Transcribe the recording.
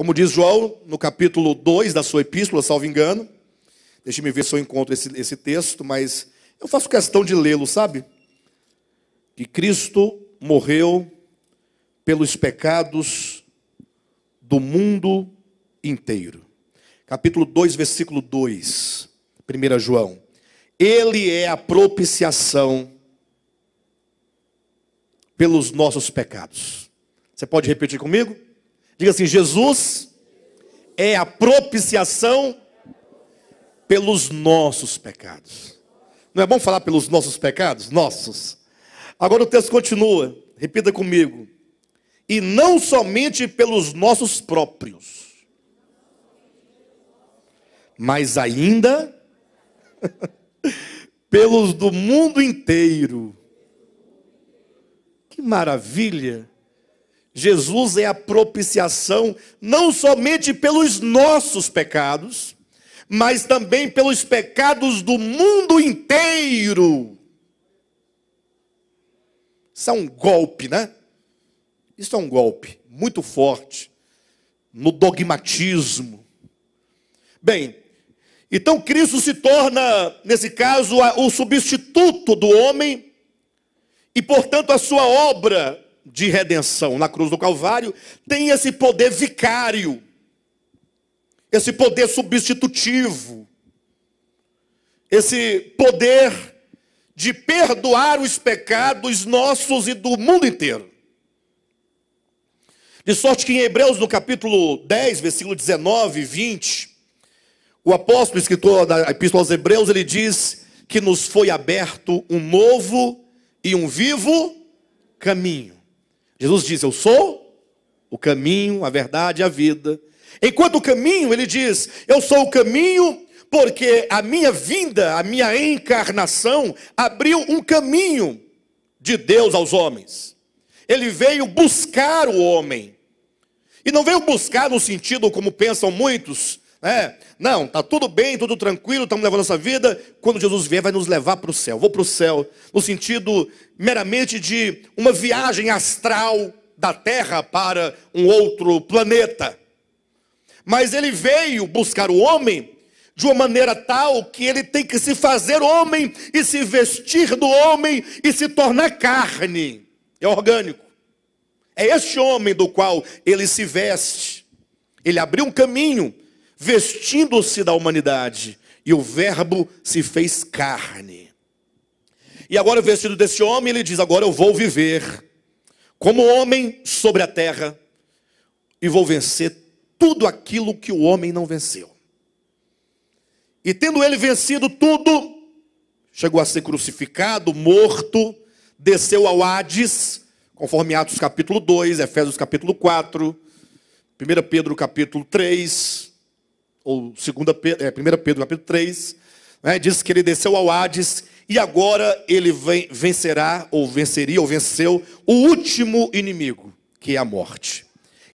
Como diz João, no capítulo 2 da sua epístola, salvo engano, deixe-me ver se eu encontro esse, esse texto, mas eu faço questão de lê-lo, sabe? Que Cristo morreu pelos pecados do mundo inteiro. Capítulo 2, versículo 2, 1 João. Ele é a propiciação pelos nossos pecados. Você pode repetir comigo? Diga assim: Jesus é a propiciação pelos nossos pecados. Não é bom falar pelos nossos pecados? Nossos. Agora o texto continua, repita comigo. E não somente pelos nossos próprios, mas ainda pelos do mundo inteiro. Que maravilha! Jesus é a propiciação não somente pelos nossos pecados, mas também pelos pecados do mundo inteiro. Isso é um golpe, né? Isso é um golpe muito forte no dogmatismo. Bem, então Cristo se torna, nesse caso, o substituto do homem, e portanto a sua obra de redenção na cruz do Calvário tem esse poder vicário, esse poder substitutivo, esse poder de perdoar os pecados nossos e do mundo inteiro. De sorte que em Hebreus, no capítulo 10, versículo 19 e 20, o apóstolo, escritor da Epístola aos Hebreus, ele diz que nos foi aberto um novo e um vivo caminho. Jesus diz: Eu sou o caminho, a verdade e a vida. Enquanto o caminho, ele diz: Eu sou o caminho, porque a minha vinda, a minha encarnação, abriu um caminho de Deus aos homens. Ele veio buscar o homem. E não veio buscar no sentido, como pensam muitos, é, não, tá tudo bem, tudo tranquilo, estamos levando essa vida. Quando Jesus vier, vai nos levar para o céu. Vou para o céu, no sentido meramente de uma viagem astral da Terra para um outro planeta. Mas ele veio buscar o homem de uma maneira tal que ele tem que se fazer homem e se vestir do homem e se tornar carne. É orgânico. É este homem do qual ele se veste. Ele abriu um caminho vestindo-se da humanidade, e o Verbo se fez carne. E agora, vestido desse homem, ele diz: Agora eu vou viver como homem sobre a terra, e vou vencer tudo aquilo que o homem não venceu. E tendo ele vencido tudo, chegou a ser crucificado, morto, desceu ao Hades, conforme Atos capítulo 2, Efésios capítulo 4, 1 Pedro capítulo 3, ou 1 é, Pedro, capítulo 3, né, diz que ele desceu ao Hades e agora ele vencerá, ou venceria, ou venceu o último inimigo, que é a morte.